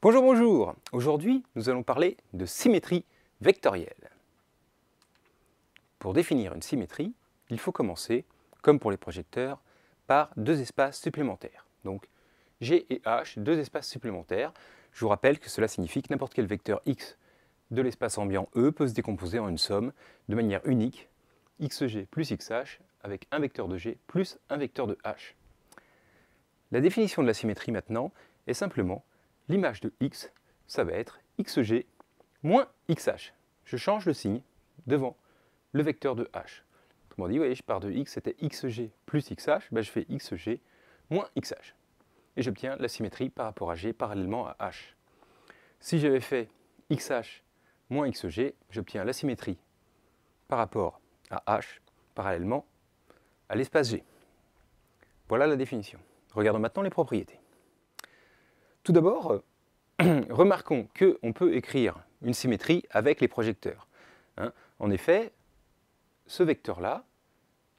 Bonjour, bonjour Aujourd'hui, nous allons parler de symétrie vectorielle. Pour définir une symétrie, il faut commencer, comme pour les projecteurs, par deux espaces supplémentaires. Donc G et H, deux espaces supplémentaires. Je vous rappelle que cela signifie que n'importe quel vecteur X de l'espace ambiant E peut se décomposer en une somme de manière unique, XG plus XH, avec un vecteur de G plus un vecteur de H. La définition de la symétrie maintenant est simplement l'image de x, ça va être xg moins xh. Je change le signe devant le vecteur de h. Autrement dit, Oui, je pars de x, c'était xg plus xh, ben je fais xg moins xh. Et j'obtiens la symétrie par rapport à g parallèlement à h. Si j'avais fait xh moins xg, j'obtiens la symétrie par rapport à h parallèlement à l'espace g. Voilà la définition. Regardons maintenant les propriétés. Tout d'abord, remarquons qu'on peut écrire une symétrie avec les projecteurs. Hein. en effet, ce vecteur-là,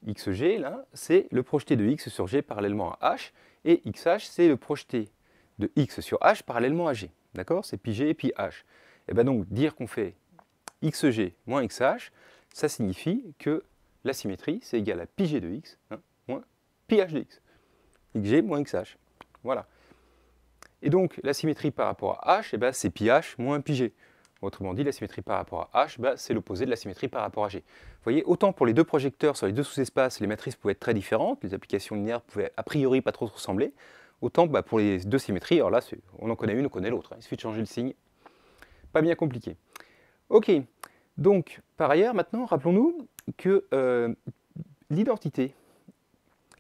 xg, c'est le projeté de x sur g parallèlement à h, et xh, c'est le projeté de x sur h parallèlement à g. D'accord C'est pi et pi h. Et eh bien donc, dire qu'on fait xg moins xh, ça signifie que la symétrie, c'est égal à pi de x hein, moins pi de x. xg moins xh. Voilà. Et donc, la symétrie par rapport à H, eh ben, c'est πh moins πg. Autrement dit, la symétrie par rapport à H, ben, c'est l'opposé de la symétrie par rapport à G. Vous voyez, autant pour les deux projecteurs sur les deux sous-espaces, les matrices pouvaient être très différentes, les applications linéaires pouvaient a priori pas trop se ressembler, autant ben, pour les deux symétries, alors là, on en connaît une, on connaît l'autre, hein. il suffit de changer le signe. Pas bien compliqué. Ok, donc par ailleurs, maintenant, rappelons-nous que euh, l'identité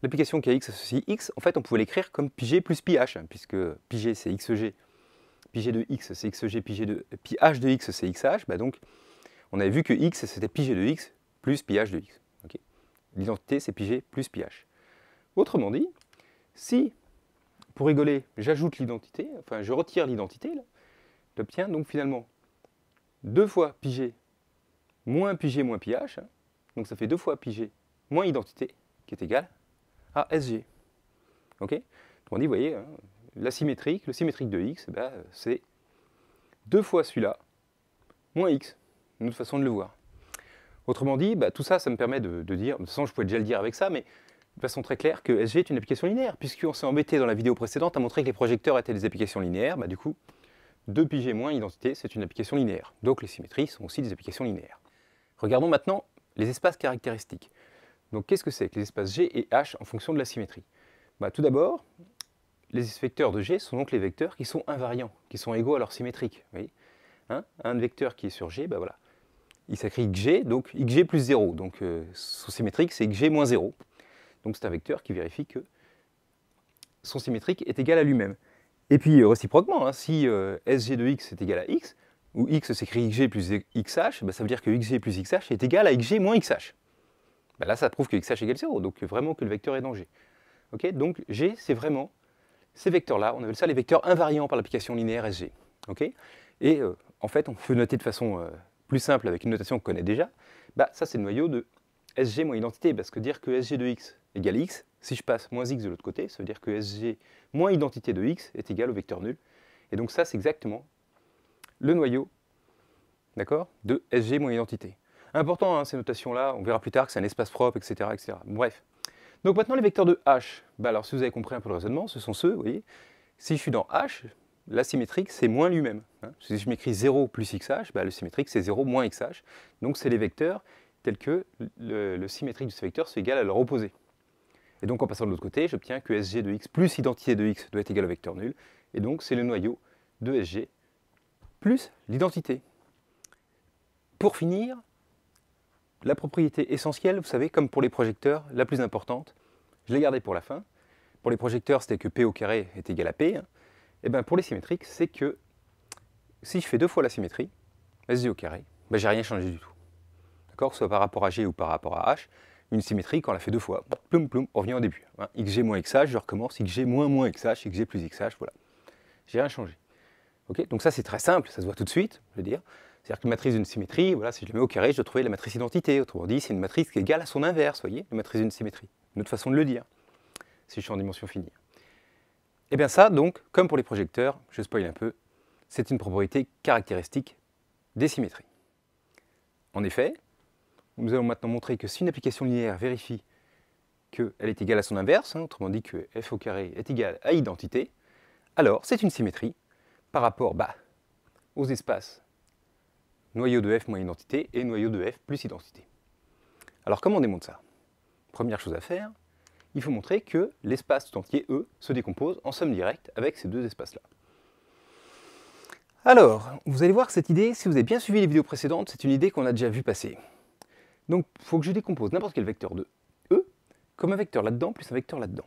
l'application qui a x associé x, en fait, on pouvait l'écrire comme pg plus pH, puisque pg c'est xg, pg de x c'est xg, pg de, de x c'est xh, bah, donc on avait vu que x c'était pg de x plus pH de x. L'identité c'est pg plus pH. Autrement dit, si, pour rigoler, j'ajoute l'identité, enfin je retire l'identité, j'obtiens donc finalement 2 fois pg moins pg moins pH, hein. donc ça fait 2 fois pg moins identité, qui est égal à SG. Ok on dit, vous voyez, hein, la symétrique, le symétrique de x, eh ben, c'est 2 fois celui-là, moins x. Une autre façon de le voir. Autrement dit, bah, tout ça, ça me permet de, dire, de toute façon je pouvais déjà le dire avec ça, mais de façon très claire que SG est une application linéaire, puisqu'on s'est embêté dans la vidéo précédente à montrer que les projecteurs étaient des applications linéaires, bah, du coup, 2 pi moins identité, c'est une application linéaire. Donc les symétries sont aussi des applications linéaires. Regardons maintenant les espaces caractéristiques. Donc qu'est-ce que c'est que les espaces G et H en fonction de la symétrie bah, Tout d'abord, les vecteurs de G sont donc les vecteurs qui sont invariants, qui sont égaux à leur symétrique. Hein un vecteur qui est sur G, bah voilà. il s'écrit xg, donc xg plus 0. Donc euh, son symétrique, c'est xg moins 0. Donc c'est un vecteur qui vérifie que son symétrique est égal à lui-même. Et puis réciproquement, hein, si euh, sg de x est égal à x, ou x s'écrit xg plus xh, bah, ça veut dire que xg plus xh est égal à xg moins xh. Bah là, ça prouve que xh égale 0, donc vraiment que le vecteur est dans G. donc G, c'est vraiment ces vecteurs-là, on appelle ça les vecteurs invariants par l'application linéaire SG. et euh, en fait, on peut noter de façon euh, plus simple avec une notation qu'on connaît déjà, bah, ça c'est le noyau de SG moins identité, parce que dire que SG de x égale x, si je passe moins x de l'autre côté, ça veut dire que SG moins identité de x est égal au vecteur nul. Et donc ça, c'est exactement le noyau de SG moins identité. Important, hein, ces notations-là, on verra plus tard que c'est un espace propre, etc., etc. Bref. Donc maintenant, les vecteurs de H. Bah alors, si vous avez compris un peu le raisonnement, ce sont ceux, vous voyez, si je suis dans H, la symétrique c'est moins lui-même. Hein. Si je m'écris 0 plus xh, bah, le symétrique, c'est 0 moins xh. Donc, c'est les vecteurs tels que le, le symétrique de ce vecteur c'est égal à leur opposé. Et donc, en passant de l'autre côté, j'obtiens que SG de x plus identité de x doit être égal au vecteur nul. Et donc, c'est le noyau de SG plus l'identité. Pour finir, la propriété essentielle, vous savez, comme pour les projecteurs, la plus importante, je l'ai gardée pour la fin. Pour les projecteurs, c'était que P au carré est égal à P. Et eh bien pour les symétriques, c'est que si je fais deux fois la symétrie, SG au carré, ben j'ai rien changé du tout. D'accord Soit par rapport à G ou par rapport à H, une symétrie, quand on la fait deux fois, ploum ploum, on revient au début. Hein, XG moins XH, je recommence, XG moins moins XH, XG plus XH, voilà. J'ai rien changé. Ok Donc ça c'est très simple, ça se voit tout de suite, je veux dire. C'est-à-dire qu'une matrice d'une symétrie, voilà, si je la mets au carré, je dois trouver la matrice identité. Autrement dit, c'est une matrice qui est égale à son inverse, voyez, la matrice d'une symétrie. Une autre façon de le dire, si je suis en dimension finie. Et eh bien ça, donc, comme pour les projecteurs, je spoil un peu, c'est une propriété caractéristique des symétries. En effet, nous allons maintenant montrer que si une application linéaire vérifie qu'elle est égale à son inverse, hein, autrement dit que f au carré est égal à identité, alors c'est une symétrie par rapport bah, aux espaces noyau de f moins identité et noyau de f plus identité. Alors comment on démontre ça Première chose à faire, il faut montrer que l'espace tout entier E se décompose en somme directe avec ces deux espaces-là. Alors, vous allez voir cette idée, si vous avez bien suivi les vidéos précédentes, c'est une idée qu'on a déjà vue passer. Donc, il faut que je décompose n'importe quel vecteur de E comme un vecteur là-dedans plus un vecteur là-dedans.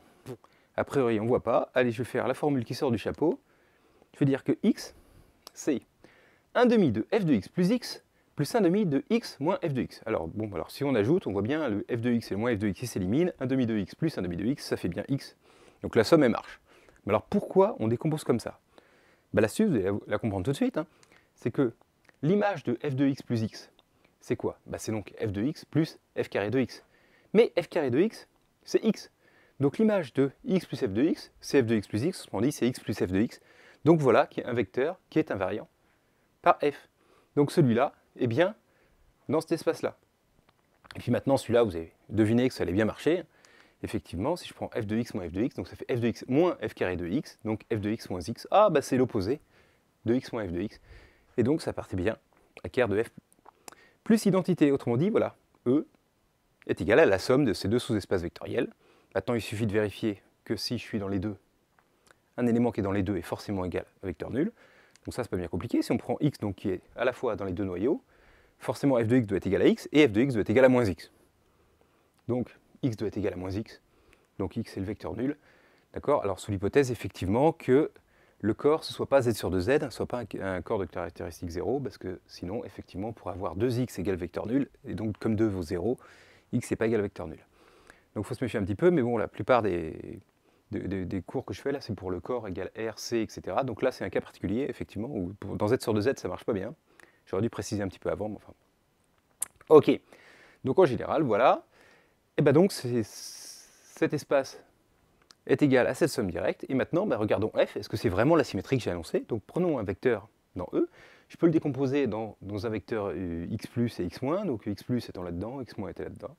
A priori, on ne voit pas. Allez, je vais faire la formule qui sort du chapeau. Je vais dire que x, c'est 1 demi de f de x plus x plus 1 demi de x moins f de x. Alors bon, alors si on ajoute, on voit bien le f de x et le moins f de x s'élimine, s'éliminent, 1 demi de x plus 1 demi de x, ça fait bien x. Donc la somme elle marche. Mais alors pourquoi on décompose comme ça La bah, L'astuce, vous allez la comprendre tout de suite, hein, c'est que l'image de f de x plus x, c'est quoi bah, C'est donc f de x plus f carré de x. Mais f carré de x, c'est x. Donc l'image de x plus f de x, c'est f de x plus x, on dit c'est x plus f de x. Donc voilà qui est un vecteur qui est invariant par f. Donc celui-là, est eh bien, dans cet espace-là. Et puis maintenant, celui-là, vous avez deviné que ça allait bien marcher. Effectivement, si je prends f de x moins f de x, donc ça fait f de x moins f carré de x, donc f de x moins x, ah bah c'est l'opposé de x moins f de x. Et donc ça partait bien à carré de f plus identité. Autrement dit, voilà, E est égal à la somme de ces deux sous-espaces vectoriels. Maintenant, il suffit de vérifier que si je suis dans les deux, un élément qui est dans les deux est forcément égal à vecteur nul. Donc ça, c'est pas bien compliqué. Si on prend x donc, qui est à la fois dans les deux noyaux, forcément f de x doit être égal à x et f de x doit être égal à moins x. Donc x doit être égal à moins x. Donc x est le vecteur nul. D'accord Alors sous l'hypothèse effectivement que le corps ne soit pas z sur 2z, ne hein, soit pas un, corps de caractéristique 0, parce que sinon effectivement pour avoir 2x égale vecteur nul, et donc comme 2 vaut 0, x n'est pas égal vecteur nul. Donc il faut se méfier un petit peu, mais bon, la plupart des des cours que je fais là, c'est pour le corps égal R, C, etc. Donc là, c'est un cas particulier, effectivement, où dans Z sur 2Z, ça marche pas bien. J'aurais dû préciser un petit peu avant, mais enfin. Ok. Donc en général, voilà. Et eh bien donc, cet espace est égal à cette somme directe. Et maintenant, ben, regardons F. Est-ce que c'est vraiment la symétrie que j'ai annoncée Donc prenons un vecteur dans E. Je peux le décomposer dans, un vecteur euh, x plus et x moins. Donc x plus étant là-dedans, x moins était là-dedans.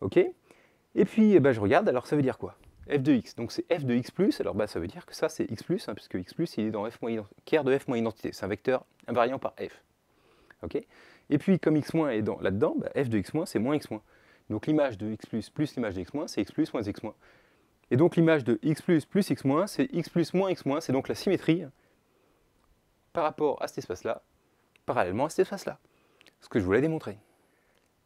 Ok Et puis, eh ben, je regarde. Alors ça veut dire quoi f de x. Donc c'est f de x plus, alors bah, ça veut dire que ça c'est x plus, hein, puisque x plus il est dans f moins identité, de f moins identité. C'est un vecteur invariant par f. ok et puis comme x moins est là-dedans, bah, f de x moins c'est moins x moins. Donc l'image de x plus plus l'image de x moins c'est x plus moins x moins. Et donc l'image de x plus plus x moins c'est x plus moins x moins, c'est donc la symétrie par rapport à cet espace-là, parallèlement à cet espace-là. Ce que je voulais démontrer.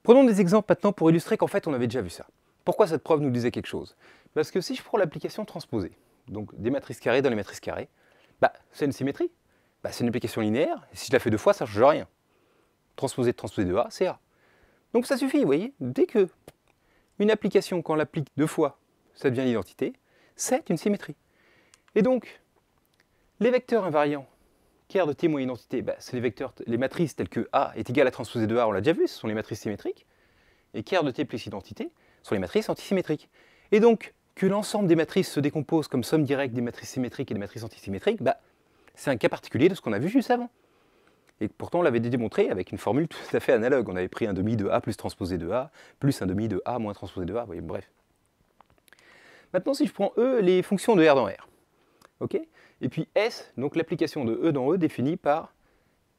Prenons des exemples maintenant pour illustrer qu'en fait on avait déjà vu ça. Pourquoi cette preuve nous disait quelque chose parce que si je prends l'application transposée, donc des matrices carrées dans les matrices carrées, bah, c'est une symétrie. Bah, c'est une application linéaire, et si je la fais deux fois, ça ne change rien. Transposer de transposer de A, c'est A. Donc ça suffit, vous voyez, dès que une application, quand on l'applique deux fois, ça devient l'identité, c'est une symétrie. Et donc, les vecteurs invariants kR de T moins identité, bah, c'est les vecteurs, les matrices telles que A est égal à transposé de A, on l'a déjà vu, ce sont les matrices symétriques, et kR de T plus identité sont les matrices antisymétriques. Et donc, que l'ensemble des matrices se décompose comme somme directe des matrices symétriques et des matrices antisymétriques, bah, c'est un cas particulier de ce qu'on a vu juste avant. Et pourtant, on l'avait démontré avec une formule tout à fait analogue. On avait pris un demi de A plus transposé de A, plus un demi de A moins transposé de A, voyez, bref. Maintenant, si je prends E, les fonctions de R dans R, ok et puis S, donc l'application de E dans E définie par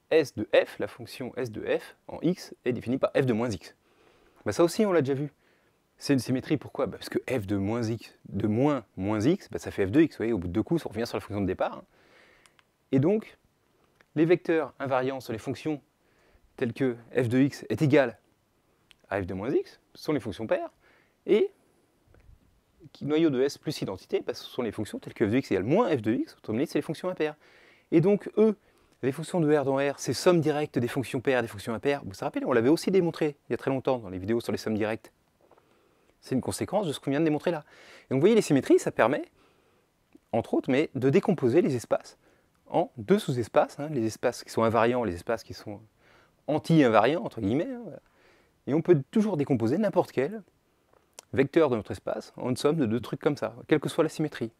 S de F, la fonction S de F en X, est définie par F de moins X. Bah, ça aussi, on l'a déjà vu. C'est une symétrie, pourquoi bah, Parce que f de moins x, de moins moins x, bah, ça fait f de x, vous voyez, au bout de deux coups, on revient sur la fonction de départ. Hein. Et donc, les vecteurs invariants sur les fonctions telles que f de x est égal à f de moins x, ce sont les fonctions paires, et noyau de S plus identité, parce bah, ce sont les fonctions telles que f de x égale moins f de x, autrement dit, c'est les fonctions impaires. Et donc, E, les fonctions de R dans R, c'est somme directe des fonctions paires, des fonctions impaires. Vous vous rappelez, on l'avait aussi démontré il y a très longtemps dans les vidéos sur les sommes directes. C'est une conséquence de ce qu'on vient de démontrer là. Et donc vous voyez, les symétries, ça permet, entre autres, mais de décomposer les espaces en deux sous-espaces, hein, les espaces qui sont invariants, les espaces qui sont anti-invariants, entre guillemets. Hein, et on peut toujours décomposer n'importe quel vecteur de notre espace en une somme de deux trucs comme ça, quelle que soit la symétrie.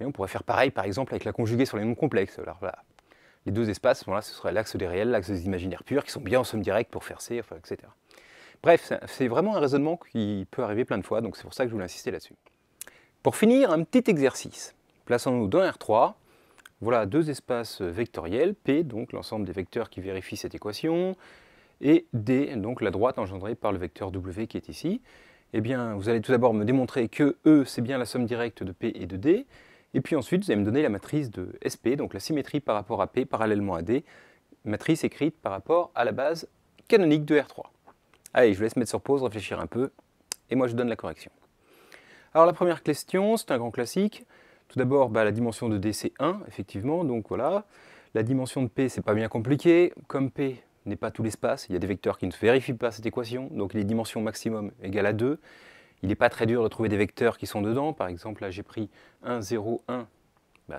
Et on pourrait faire pareil, par exemple, avec la conjuguée sur les nombres complexes. Les deux espaces, ce serait l'axe des réels, l'axe des imaginaires purs, qui sont bien en somme directe pour faire C, etc. Bref, c'est vraiment un raisonnement qui peut arriver plein de fois, donc c'est pour ça que je voulais insister là-dessus. Pour finir, un petit exercice. Plaçons-nous dans R3. Voilà deux espaces vectoriels, P, donc l'ensemble des vecteurs qui vérifient cette équation, et D, donc la droite engendrée par le vecteur W qui est ici. Eh bien, vous allez tout d'abord me démontrer que E, c'est bien la somme directe de P et de D, et puis ensuite, vous allez me donner la matrice de SP, donc la symétrie par rapport à P parallèlement à D, matrice écrite par rapport à la base canonique de R3. Allez, je vous laisse mettre sur pause, réfléchir un peu, et moi je donne la correction. Alors la première question, c'est un grand classique. Tout d'abord, bah, la dimension de D, c'est 1, effectivement, donc voilà. La dimension de P, c'est pas bien compliqué. Comme P n'est pas tout l'espace, il y a des vecteurs qui ne vérifient pas cette équation, donc les dimensions maximum égale à 2. Il n'est pas très dur de trouver des vecteurs qui sont dedans. Par exemple, là, j'ai pris 1, 0, 1,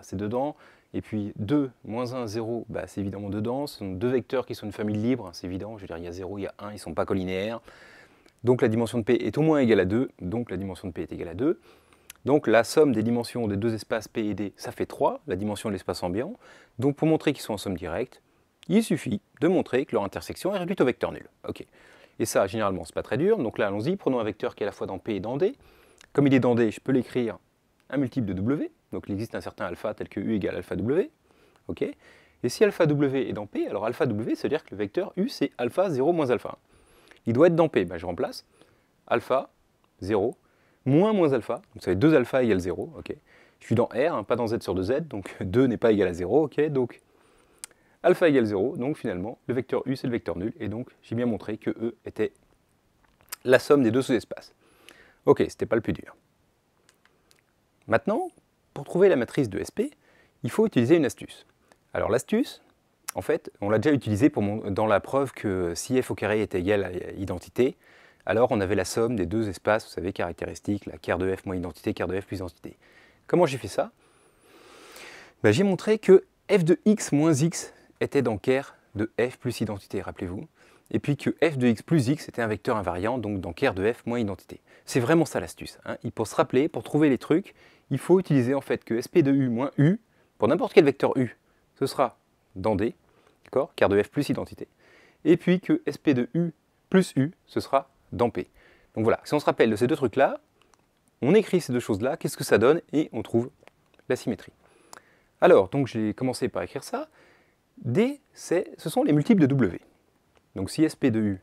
c'est dedans. Et puis 2, moins 1, 0, bah, c'est évidemment dedans. Ce sont deux vecteurs qui sont une famille libre, c'est évident. Je veux dire, il y a 0, il y a 1, ils ne sont pas collinéaires. Donc la dimension de P est au moins égale à 2, donc la dimension de P est égale à 2. Donc la somme des dimensions des deux espaces P et D, ça fait 3, la dimension de l'espace ambiant. Donc pour montrer qu'ils sont en somme directe, il suffit de montrer que leur intersection est réduite au vecteur nul. Ok. Et ça, généralement, c'est pas très dur. Donc là, allons-y, prenons un vecteur qui est à la fois dans P et dans D. Comme il est dans D, je peux l'écrire un multiple de W, donc il existe un certain alpha tel que U égale alpha W, ok Et si alpha W est dans P, alors alpha W, c'est-à-dire que le vecteur U, c'est alpha 0 moins alpha Il doit être dans P, ben, je remplace alpha 0 moins moins alpha, donc ça fait 2 alpha égale 0, ok Je suis dans R, hein, pas dans Z sur 2Z, donc 2 n'est pas égal à 0, ok Donc alpha égale 0, donc finalement, le vecteur U, c'est le vecteur nul, et donc j'ai bien montré que E était la somme des deux sous-espaces. Ok, c'était pas le plus dur. Maintenant, pour trouver la matrice de SP, il faut utiliser une astuce. Alors l'astuce, en fait, on l'a déjà utilisée dans la preuve que si f au carré était égal à identité, alors on avait la somme des deux espaces, vous savez, caractéristiques, la quart de f moins identité, quart de f plus identité. Comment j'ai fait ça ben, J'ai montré que f de x moins x était dans quart de f plus identité, rappelez-vous, et puis que f de x plus x était un vecteur invariant, donc dans quart de f moins identité. C'est vraiment ça l'astuce. Hein. Il faut se rappeler, pour trouver les trucs, il faut utiliser en fait que sp de u moins u pour n'importe quel vecteur u, ce sera dans D, d'accord, car de f plus identité, et puis que sp de u plus u, ce sera dans P. Donc voilà, si on se rappelle de ces deux trucs-là, on écrit ces deux choses-là, qu'est-ce que ça donne, et on trouve la symétrie. Alors, donc j'ai commencé par écrire ça. D, ce sont les multiples de W. Donc si sp de u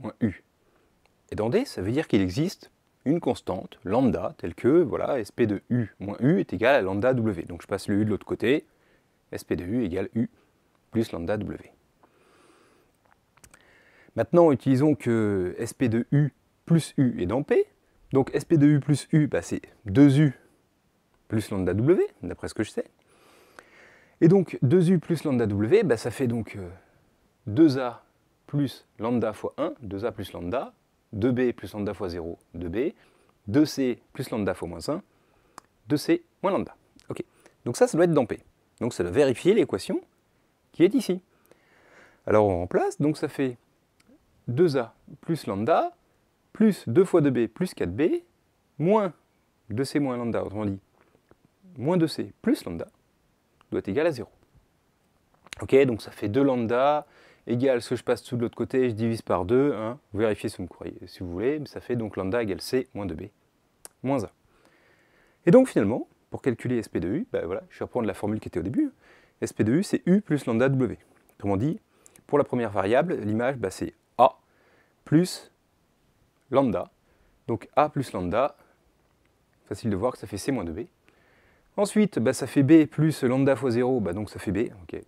moins u est dans D, ça veut dire qu'il existe une constante lambda telle que voilà sp de u moins u est égal à lambda w. Donc je passe le u de l'autre côté, sp de u égale u plus lambda w. Maintenant, utilisons que sp de u plus u est dans p. Donc sp de u plus u, bah, c'est 2u plus lambda w, d'après ce que je sais. Et donc 2u plus lambda w, bah, ça fait donc 2a euh, plus lambda fois 1, 2a plus lambda, 2b plus lambda fois 0, 2b, 2c plus lambda fois moins 1, 2c moins lambda. Ok, donc ça, ça doit être dans P. Donc ça doit vérifier l'équation qui est ici. Alors on remplace, donc ça fait 2a plus lambda, plus 2 fois 2b plus 4b, moins 2c moins lambda, autrement dit, moins 2c plus lambda, doit être égal à 0. Ok, donc ça fait 2 lambda, égale ce que je passe tout de l'autre côté, je divise par 2, vous vérifiez si vous, me si vous voulez, ça fait donc lambda égale c moins 2b, moins 1. Et donc finalement, pour calculer sp de u, ben voilà, je vais reprendre la formule qui était au début, hein. sp de u c'est u plus lambda w. Autrement dit, pour la première variable, l'image ben, c'est a plus lambda, donc a plus lambda, facile de voir que ça fait c moins 2b. Ensuite, ben, ça fait b plus lambda fois 0, ben, donc ça fait b, ok,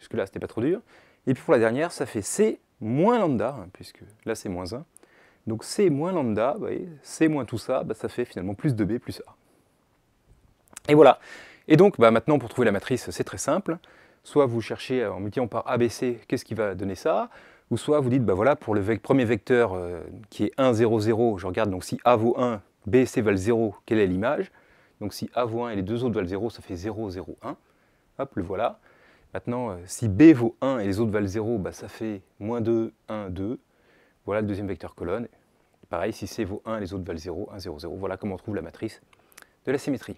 jusque là c'était pas trop dur. Et puis pour la dernière, ça fait C moins lambda, hein, puisque là c'est moins 1. Donc C moins lambda, vous voyez, C moins tout ça, bah, ça fait finalement plus 2B plus A. Et voilà. Et donc bah, maintenant pour trouver la matrice, c'est très simple. Soit vous cherchez euh, en multipliant par ABC, qu'est-ce qui va donner ça Ou soit vous dites, ben voilà, pour le premier vecteur euh, qui est 1, 0, 0, je regarde donc si A vaut 1, B et C valent 0, quelle est l'image Donc si A vaut 1 et les deux autres valent 0, ça fait 0, 0, 1. Hop, le voilà. Maintenant, euh, si B vaut 1 et les autres valent 0, bah, ça fait moins 2, 1, 2. Voilà le deuxième vecteur colonne. Pareil, si C vaut 1 et les autres valent 0, 1, 0, 0. Voilà comment on trouve la matrice de la symétrie.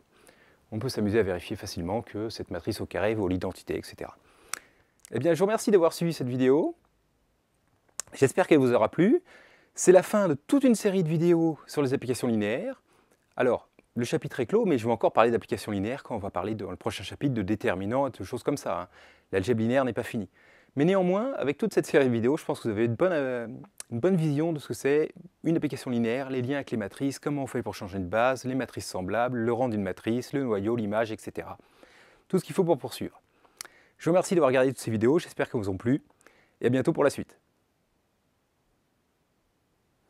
On peut s'amuser à vérifier facilement que cette matrice au carré vaut l'identité, etc. Eh bien, je vous remercie d'avoir suivi cette vidéo. J'espère qu'elle vous aura plu. C'est la fin de toute une série de vidéos sur les applications linéaires. Alors, le chapitre est clos, mais je vais encore parler d'application linéaire quand on va parler dans le prochain chapitre de déterminants et de choses comme ça. Hein. L'algèbre linéaire n'est pas fini. Mais néanmoins, avec toute cette série de vidéos, je pense que vous avez une bonne, euh, une bonne vision de ce que c'est une application linéaire, les liens avec les matrices, comment on fait pour changer de base, les matrices semblables, le rang d'une matrice, le noyau, l'image, etc. Tout ce qu'il faut pour poursuivre. Je vous remercie d'avoir regardé toutes ces vidéos, j'espère qu'elles vous ont plu, et à bientôt pour la suite.